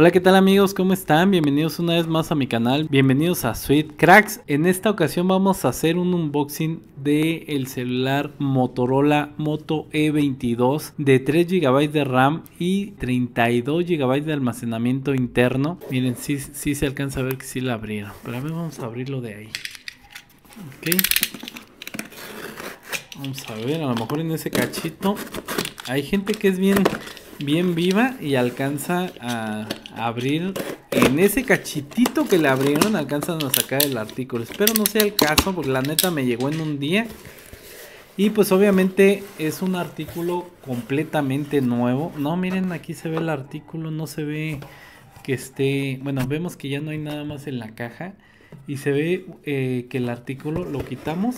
Hola, ¿qué tal amigos? ¿Cómo están? Bienvenidos una vez más a mi canal. Bienvenidos a Sweet Cracks. En esta ocasión vamos a hacer un unboxing del el celular Motorola Moto E22 de 3 GB de RAM y 32 GB de almacenamiento interno. Miren, si se alcanza a ver que sí la abrieron. Pero a ver, vamos a abrirlo de ahí. Ok. Vamos a ver, a lo mejor en ese cachito. Hay gente que es bien bien viva y alcanza a abrir en ese cachitito que le abrieron alcanzan a sacar el artículo espero no sea el caso porque la neta me llegó en un día y pues obviamente es un artículo completamente nuevo no miren aquí se ve el artículo no se ve que esté bueno vemos que ya no hay nada más en la caja y se ve eh, que el artículo lo quitamos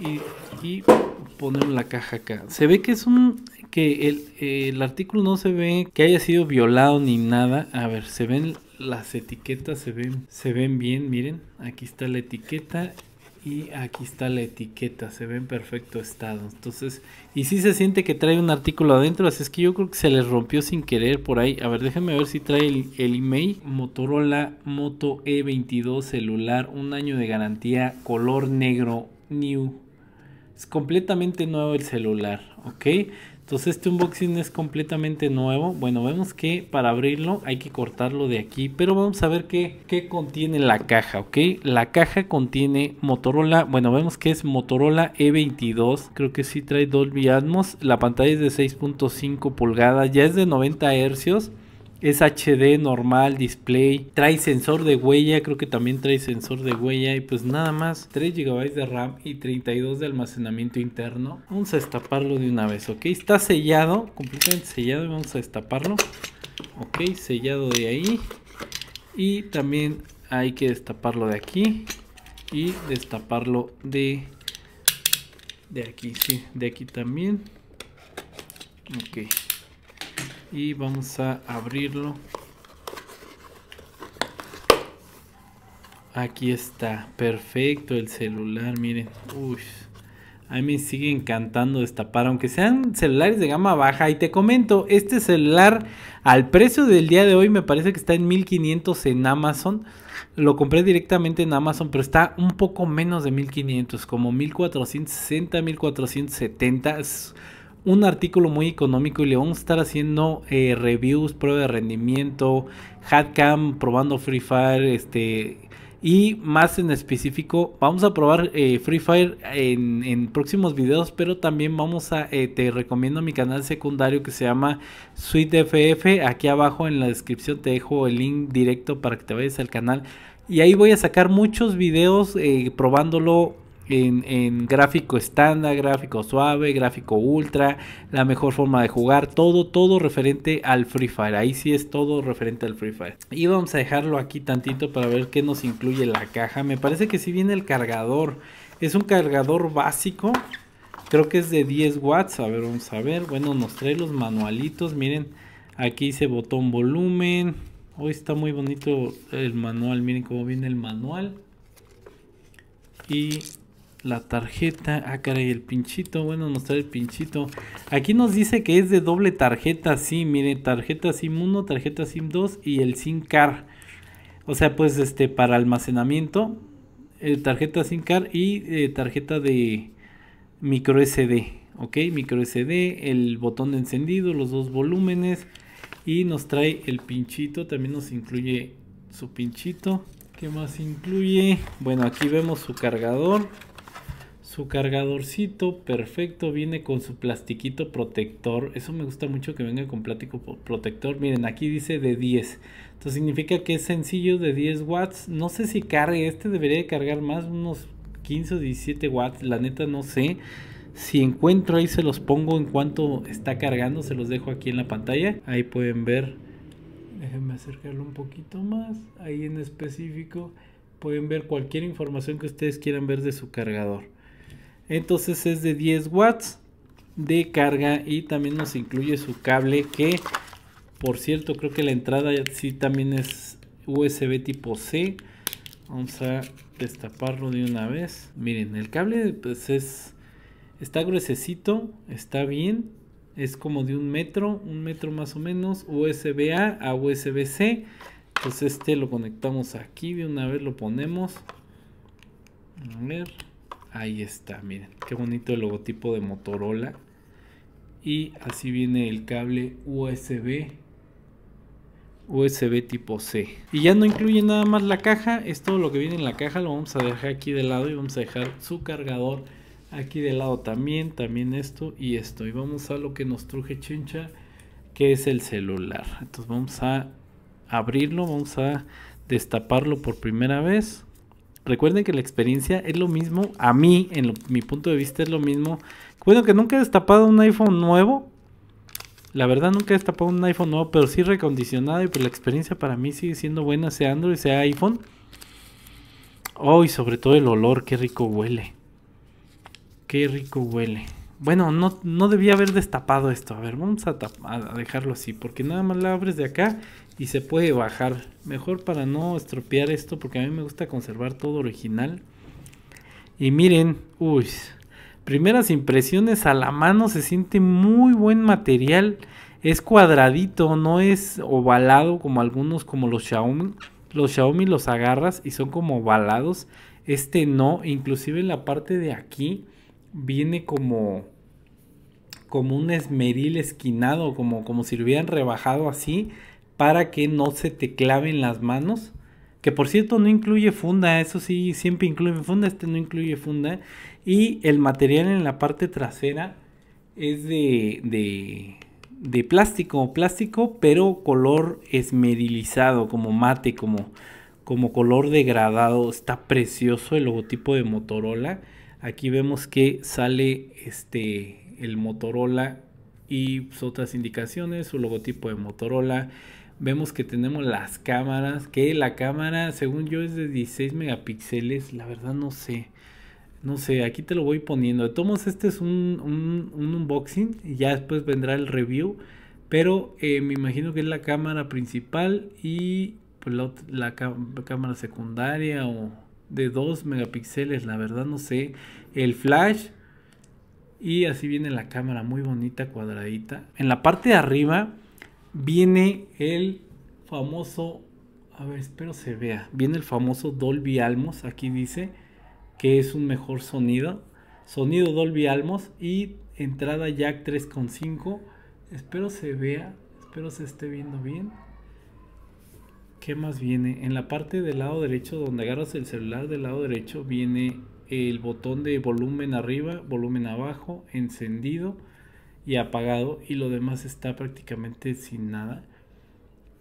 y, y ponemos la caja acá. Se ve que es un que el, artículo no se ve que haya sido violado ni nada. A ver, se ven las etiquetas, se ven, se ven bien, miren. Aquí está la etiqueta y aquí está la etiqueta, se ve en perfecto estado. Entonces, y si se siente que trae un artículo adentro, así es que yo creo que se les rompió sin querer por ahí. A ver, déjenme ver si trae el, el email. Motorola Moto E22 celular, un año de garantía, color negro, new. Es completamente nuevo el celular, ¿ok? Entonces este unboxing es completamente nuevo. Bueno, vemos que para abrirlo hay que cortarlo de aquí. Pero vamos a ver qué, qué contiene la caja, ¿ok? La caja contiene Motorola. Bueno, vemos que es Motorola E22. Creo que sí trae Dolby Atmos. La pantalla es de 6.5 pulgadas. Ya es de 90 hercios es HD normal, display, trae sensor de huella, creo que también trae sensor de huella y pues nada más 3 GB de RAM y 32 de almacenamiento interno. Vamos a destaparlo de una vez, ¿ok? Está sellado, completamente sellado, vamos a destaparlo. Ok, sellado de ahí. Y también hay que destaparlo de aquí y destaparlo de, de aquí, sí, de aquí también. Ok y vamos a abrirlo aquí está perfecto el celular miren a mí me sigue encantando destapar aunque sean celulares de gama baja y te comento este celular al precio del día de hoy me parece que está en 1500 en Amazon lo compré directamente en Amazon pero está un poco menos de 1500 como 1460 1470 un artículo muy económico y le vamos a estar haciendo eh, reviews, prueba de rendimiento, Hatcam, probando Free Fire, este y más en específico vamos a probar eh, Free Fire en, próximos videos pero también vamos a eh, te recomiendo mi canal secundario que se llama Suite FF aquí abajo en la descripción te dejo el link directo para que te vayas al canal y ahí voy a sacar muchos videos probándolo en, gráfico estándar, gráfico suave, gráfico ultra, la mejor forma de jugar, todo, todo referente al Free Fire. Ahí sí es todo referente al Free Fire. Y vamos a dejarlo aquí tantito para ver qué nos incluye la caja. Me parece que sí viene el cargador. Es un cargador básico. Creo que es de 10 watts. A ver, vamos a ver. Bueno, nos trae los manualitos. Miren, aquí dice botón volumen. Hoy está muy bonito el manual. Miren cómo viene el manual. Y la tarjeta. Ah, caray, el pinchito. Bueno, nos trae el pinchito. Aquí nos dice que es de doble tarjeta SIM. Mire, tarjeta SIM 1, tarjeta SIM 2 y el SIM card, O sea, pues este para almacenamiento. el eh, tarjeta SIM card y eh, tarjeta de micro SD. Ok, micro SD, el botón de encendido, los dos volúmenes. Y nos trae el pinchito. También nos incluye su pinchito. ¿Qué más incluye? Bueno, aquí vemos su cargador. Su cargadorcito perfecto viene con su plastiquito protector. Eso me gusta mucho que venga con plástico protector. Miren, aquí dice de 10. entonces significa que es sencillo de 10 watts. No sé si cargue. Este debería cargar más, unos 15 o 17 watts. La neta no sé. Si encuentro ahí se los pongo en cuanto está cargando. Se los dejo aquí en la pantalla. Ahí pueden ver. Déjenme acercarlo un poquito más. Ahí en específico pueden ver cualquier información que ustedes quieran ver de su cargador. Entonces es de 10 watts de carga y también nos incluye su cable que, por cierto, creo que la entrada sí también es USB tipo C. Vamos a destaparlo de una vez. Miren, el cable pues es está gruesecito, está bien. Es como de un metro, un metro más o menos, USB A a USB C. Entonces pues, este lo conectamos aquí, de una vez lo ponemos. A ver. Ahí está, miren, qué bonito el logotipo de Motorola. Y así viene el cable USB USB tipo C. Y ya no incluye nada más la caja, es todo lo que viene en la caja, lo vamos a dejar aquí de lado y vamos a dejar su cargador aquí de lado también, también esto y esto. Y vamos a lo que nos truje chincha, que es el celular. Entonces vamos a abrirlo, vamos a destaparlo por primera vez. Recuerden que la experiencia es lo mismo, a mí, en mi punto de vista es lo mismo. Bueno, que nunca he destapado un iPhone nuevo. La verdad nunca he destapado un iPhone nuevo, pero sí recondicionado y pues la experiencia para mí sigue siendo buena, sea Android, sea iPhone. Oh, y sobre todo el olor, qué rico huele. Qué rico huele. Bueno, no, debía haber destapado esto. A ver, vamos a, a dejarlo así, porque nada más la abres de acá y se puede bajar. Mejor para no estropear esto, porque a mí me gusta conservar todo original. Y miren, uy, primeras impresiones a la mano se siente muy buen material. Es cuadradito, no es ovalado como algunos como los Xiaomi. Los Xiaomi los agarras y son como ovalados. Este no, inclusive en la parte de aquí viene como como un esmeril esquinado, como, como si lo hubieran rebajado así, para que no se te claven las manos. Que por cierto no incluye funda, eso sí, siempre incluye funda, este no incluye funda. Y el material en la parte trasera es de, de, de plástico, plástico, pero color esmerilizado, como mate, como, como color degradado. Está precioso el logotipo de Motorola. Aquí vemos que sale este, el Motorola y pues, otras indicaciones, su logotipo de Motorola. Vemos que tenemos las cámaras, que la cámara según yo es de 16 megapíxeles, la verdad no sé. No sé, aquí te lo voy poniendo. De todos este es un, un, unboxing ya después vendrá el review. Pero eh, me imagino que es la cámara principal y pues, la, la cámara secundaria o de 2 megapíxeles, la verdad no sé. El flash. Y así viene la cámara, muy bonita, cuadradita. En la parte de arriba viene el famoso... A ver, espero se vea. Viene el famoso Dolby Almos. Aquí dice que es un mejor sonido. Sonido Dolby Almos y entrada jack 3.5. Espero se vea. Espero se esté viendo bien. ¿Qué más viene? En la parte del lado derecho, donde agarras el celular del lado derecho, viene el botón de volumen arriba, volumen abajo, encendido y apagado. Y lo demás está prácticamente sin nada.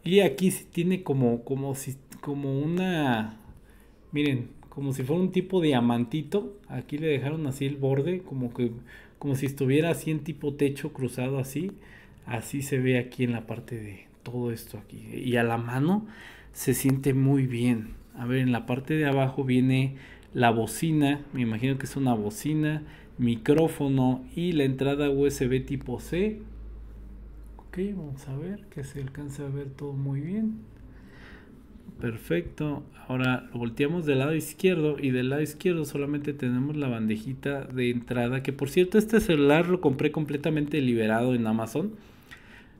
Y aquí tiene como, como, si, como una... Miren, como si fuera un tipo diamantito. Aquí le dejaron así el borde, como que como si estuviera así en tipo techo cruzado así. Así se ve aquí en la parte de, todo esto aquí. Y a la mano se siente muy bien. A ver, en la parte de abajo viene la bocina. Me imagino que es una bocina, micrófono y la entrada USB tipo C. Ok, vamos a ver que se alcanza a ver todo muy bien. Perfecto. Ahora lo volteamos del lado izquierdo y del lado izquierdo solamente tenemos la bandejita de entrada. Que por cierto, este celular lo compré completamente liberado en Amazon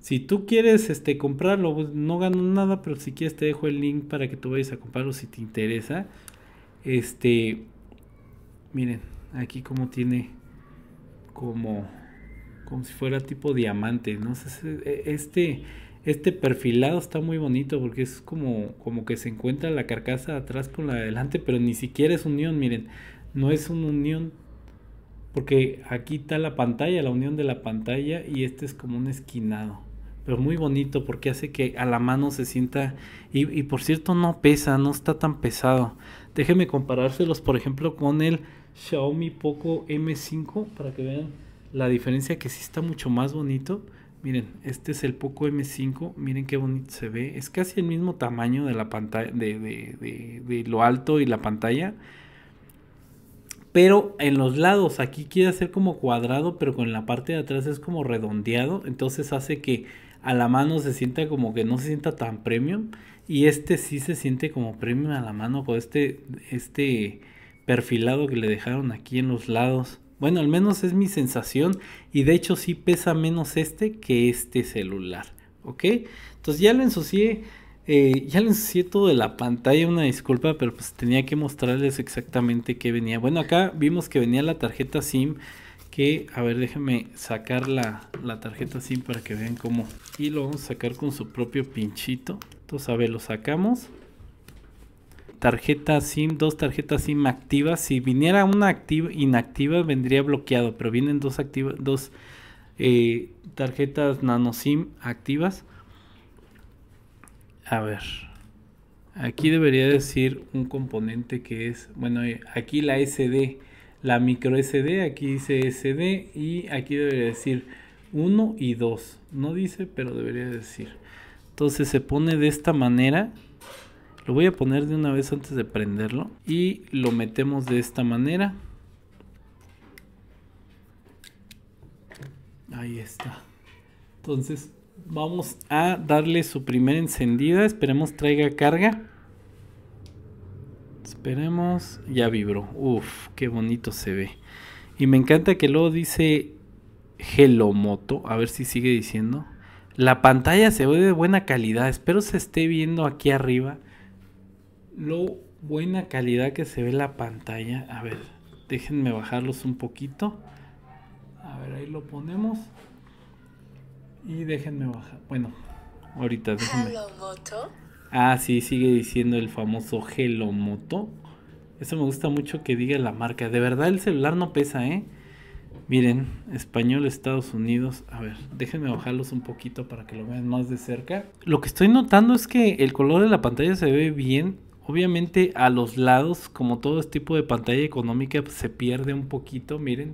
si tú quieres este, comprarlo, pues, no gano nada, pero si quieres te dejo el link para que tú vayas a comprarlo si te interesa. Este, miren, aquí como tiene como, como si fuera tipo diamante, ¿no? E, este, este perfilado está muy bonito porque es como, como que se encuentra la carcasa atrás con la de adelante, pero ni siquiera es unión, miren, no es una unión porque aquí está la pantalla, la unión de la pantalla y este es como un esquinado pero muy bonito porque hace que a la mano se sienta y, por cierto no pesa, no está tan pesado. Déjenme comparárselos por ejemplo con el Xiaomi Poco M5 para que vean la diferencia que sí está mucho más bonito. Miren, este es el Poco M5, miren qué bonito se ve. Es casi el mismo tamaño de la pantalla, de, de, lo alto y la pantalla pero en los lados aquí quiere ser como cuadrado pero con la parte de atrás es como redondeado entonces hace que a la mano se sienta como que no se sienta tan premium. Y este sí se siente como premium a la mano por este, este perfilado que le dejaron aquí en los lados. Bueno, al menos es mi sensación y de hecho sí pesa menos este que este celular. ¿Ok? Entonces ya lo ensucié. Eh, ya lo ensucié todo de la pantalla, una disculpa, pero pues tenía que mostrarles exactamente qué venía. Bueno, acá vimos que venía la tarjeta SIM que, a ver, déjenme sacar la, tarjeta SIM para que vean cómo. Y lo vamos a sacar con su propio pinchito. Entonces, a ver, lo sacamos. Tarjeta SIM, dos tarjetas SIM activas. Si viniera una activa, inactiva, vendría bloqueado, pero vienen dos, dos eh, tarjetas nano SIM activas. A ver, aquí debería decir un componente que es, bueno, eh, aquí la SD la micro SD, aquí dice SD y aquí debería decir 1 y 2. No dice, pero debería decir. Entonces se pone de esta manera. Lo voy a poner de una vez antes de prenderlo. Y lo metemos de esta manera. Ahí está. Entonces vamos a darle su primera encendida. Esperemos traiga carga. Esperemos. Ya vibro. Uf, qué bonito se ve. Y me encanta que luego dice Gelomoto. A ver si sigue diciendo. La pantalla se ve de buena calidad. Espero se esté viendo aquí arriba. Lo buena calidad que se ve la pantalla. A ver, déjenme bajarlos un poquito. A ver, ahí lo ponemos. Y déjenme bajar. Bueno, ahorita déjenme. Ah, sí, sigue diciendo el famoso moto Eso me gusta mucho que diga la marca. De verdad el celular no pesa, ¿eh? Miren, español, Estados Unidos. A ver, déjenme bajarlos un poquito para que lo vean más de cerca. Lo que estoy notando es que el color de la pantalla se ve bien. Obviamente a los lados, como todo este tipo de pantalla económica, se pierde un poquito. Miren,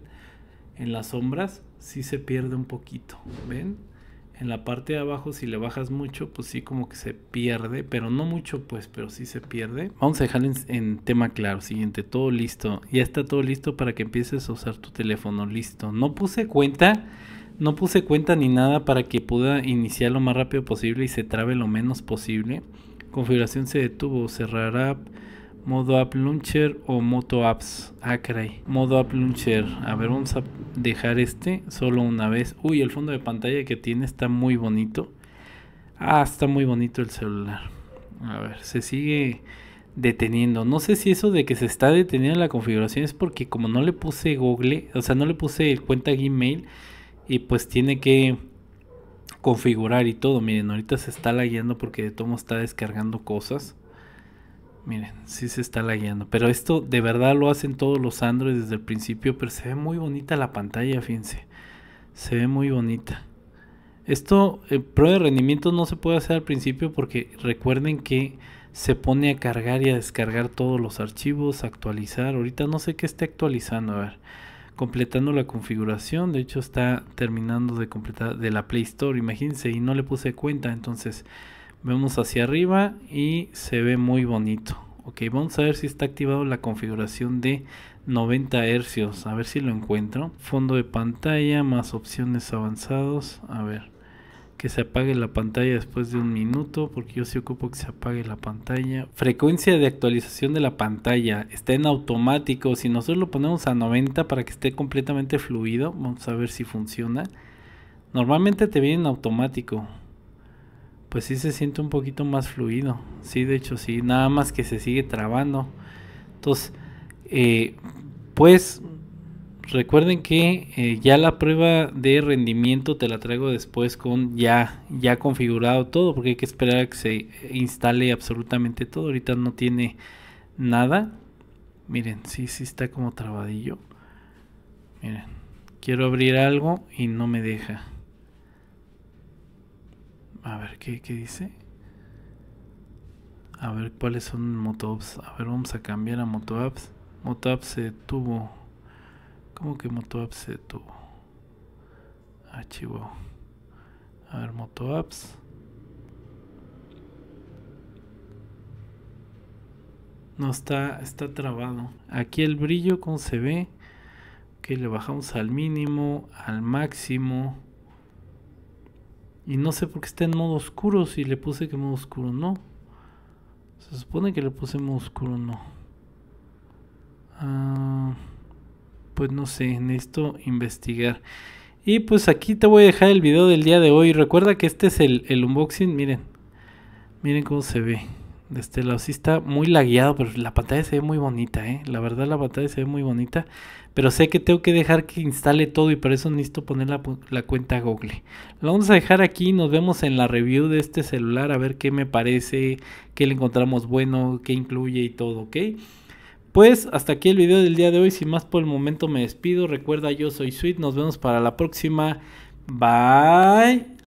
en las sombras sí se pierde un poquito. ¿Ven? en la parte de abajo si le bajas mucho pues sí como que se pierde pero no mucho pues pero sí se pierde vamos a dejar en, en, tema claro siguiente todo listo ya está todo listo para que empieces a usar tu teléfono listo no puse cuenta no puse cuenta ni nada para que pueda iniciar lo más rápido posible y se trabe lo menos posible configuración se detuvo cerrará Modo App Launcher o Moto Apps. Ah, caray. Modo App Launcher. A ver, vamos a dejar este solo una vez. Uy, el fondo de pantalla que tiene está muy bonito. Ah, está muy bonito el celular. A ver, se sigue deteniendo. No sé si eso de que se está deteniendo la configuración es porque como no le puse Google, o sea, no le puse el cuenta Gmail y pues tiene que configurar y todo. Miren, ahorita se está lagueando porque de todo está descargando cosas. Miren, sí se está lagueando. Pero esto de verdad lo hacen todos los Android desde el principio. Pero se ve muy bonita la pantalla, fíjense. Se ve muy bonita. Esto, el eh, prueba de rendimiento no se puede hacer al principio porque recuerden que se pone a cargar y a descargar todos los archivos, actualizar. Ahorita no sé qué esté actualizando, a ver. Completando la configuración, de hecho está terminando de completar de la Play Store, imagínense, y no le puse cuenta, entonces Vemos hacia arriba y se ve muy bonito. Ok, vamos a ver si está activado la configuración de 90 hercios. A ver si lo encuentro. Fondo de pantalla, más opciones avanzados. A ver, que se apague la pantalla después de un minuto, porque yo sí ocupo que se apague la pantalla. Frecuencia de actualización de la pantalla está en automático. Si nosotros lo ponemos a 90 para que esté completamente fluido, vamos a ver si funciona. Normalmente te viene en automático pues sí se siente un poquito más fluido. Sí, de hecho, sí, nada más que se sigue trabando. Entonces, eh, pues recuerden que eh, ya la prueba de rendimiento te la traigo después con ya, ya configurado todo, porque hay que esperar a que se instale absolutamente todo. Ahorita no tiene nada. Miren, sí, sí está como trabadillo. Miren, quiero abrir algo y no me deja. A ver, ¿qué, dice? A ver, ¿cuáles son MotoApps? A ver, vamos a cambiar a MotoApps. MotoApps se tuvo ¿Cómo que MotoApps se tuvo? Archivo. Ah, a ver, MotoApps. No está, está trabado. Aquí el brillo, ¿cómo se ve? Que le bajamos al mínimo, al máximo. Y no sé por qué está en modo oscuro, si le puse que modo oscuro no. Se supone que le puse modo oscuro no. Ah, pues no sé, necesito investigar. Y pues aquí te voy a dejar el video del día de hoy. Recuerda que este es el unboxing, miren. Miren cómo se ve. Este, lado, sí está muy lagueado, pero la pantalla se ve muy bonita, ¿eh? La verdad la pantalla se ve muy bonita. Pero sé que tengo que dejar que instale todo y por eso necesito poner la, cuenta Google. La vamos a dejar aquí, nos vemos en la review de este celular, a ver qué me parece, qué le encontramos bueno, qué incluye y todo, ¿ok? Pues hasta aquí el video del día de hoy, sin más por el momento me despido. Recuerda, yo soy Sweet, nos vemos para la próxima. Bye.